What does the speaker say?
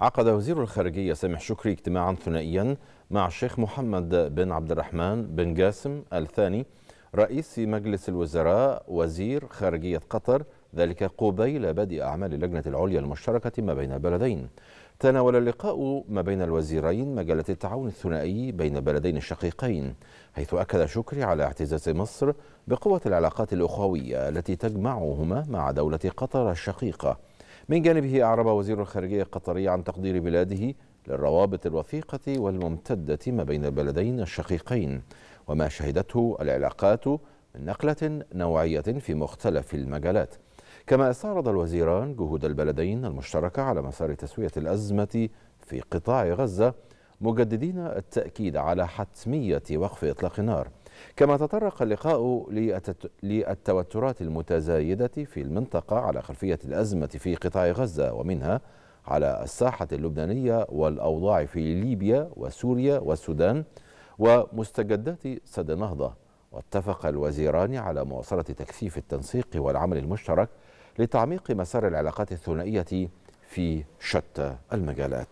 عقد وزير الخارجية سامح شكري اجتماعا ثنائيا مع الشيخ محمد بن عبد الرحمن بن جاسم الثاني رئيس مجلس الوزراء وزير خارجية قطر ذلك قبيل بدء أعمال اللجنة العليا المشتركة ما بين البلدين تناول اللقاء ما بين الوزيرين مجلة التعاون الثنائي بين البلدين الشقيقين حيث أكد شكري على اعتزاز مصر بقوة العلاقات الأخوية التي تجمعهما مع دولة قطر الشقيقة من جانبه أعرب وزير الخارجية القطري عن تقدير بلاده للروابط الوثيقة والممتدة ما بين البلدين الشقيقين وما شهدته العلاقات من نقلة نوعية في مختلف المجالات كما استعرض الوزيران جهود البلدين المشتركة على مسار تسوية الأزمة في قطاع غزة مجددين التأكيد على حتمية وقف إطلاق النار كما تطرق اللقاء للتوترات المتزايدة في المنطقة على خلفية الأزمة في قطاع غزة ومنها على الساحة اللبنانية والأوضاع في ليبيا وسوريا والسودان ومستجدات سد النهضة واتفق الوزيران على مواصلة تكثيف التنسيق والعمل المشترك لتعميق مسار العلاقات الثنائية في شتى المجالات